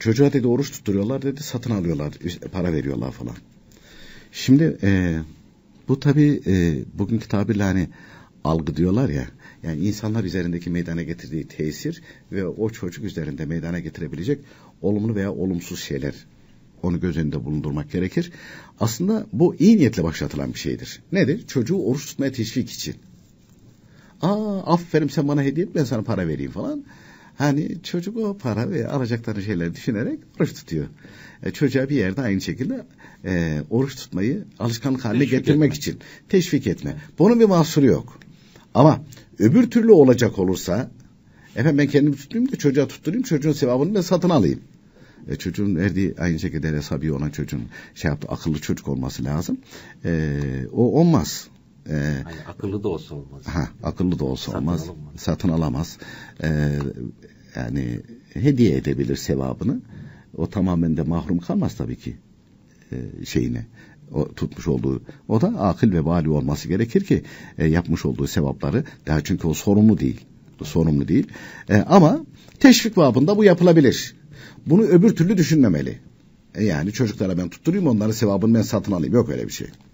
Çocuğa dedi oruç tutturuyorlar dedi satın alıyorlar para veriyorlar falan. Şimdi e, bu tabi e, bugünkü tabirle hani algı diyorlar ya. Yani insanlar üzerindeki meydana getirdiği tesir ve o çocuk üzerinde meydana getirebilecek olumlu veya olumsuz şeyler. Onu göz önünde bulundurmak gerekir. Aslında bu iyi niyetle başlatılan bir şeydir. Nedir? Çocuğu oruç tutmaya teşvik için. Aa aferin sen bana hediye et ben sana para vereyim falan. Hani çocuk o para ve alacakları şeyler düşünerek oruç tutuyor. E, çocuğa bir yerde aynı şekilde e, oruç tutmayı alışkanlık haline teşvik getirmek etme. için teşvik etme. Bunun bir mahsuru yok. Ama öbür türlü olacak olursa efendim ben kendimi tutayım da çocuğa tutturayım çocuğun sevabını da satın alayım. E, çocuğun verdiği aynı şekilde hesabı ona çocuğun şey yaptı akıllı çocuk olması lazım. E, o olmaz. E, yani akıllı da olsa olmaz. Ha, akıllı da olsa satın olmaz. Alınmaz. Satın alamaz. E, yani hediye edebilir sevabını. O tamamen de mahrum kalmaz tabii ki e, şeyine o tutmuş olduğu. O da akıl ve bali olması gerekir ki e, yapmış olduğu sevapları daha çünkü o sorumlu değil. sorumlu değil. E, ama teşvik babında bu yapılabilir. Bunu öbür türlü düşünmemeli. E, yani çocuklara ben tutturayım onların sevabını ben satın alayım. Yok öyle bir şey.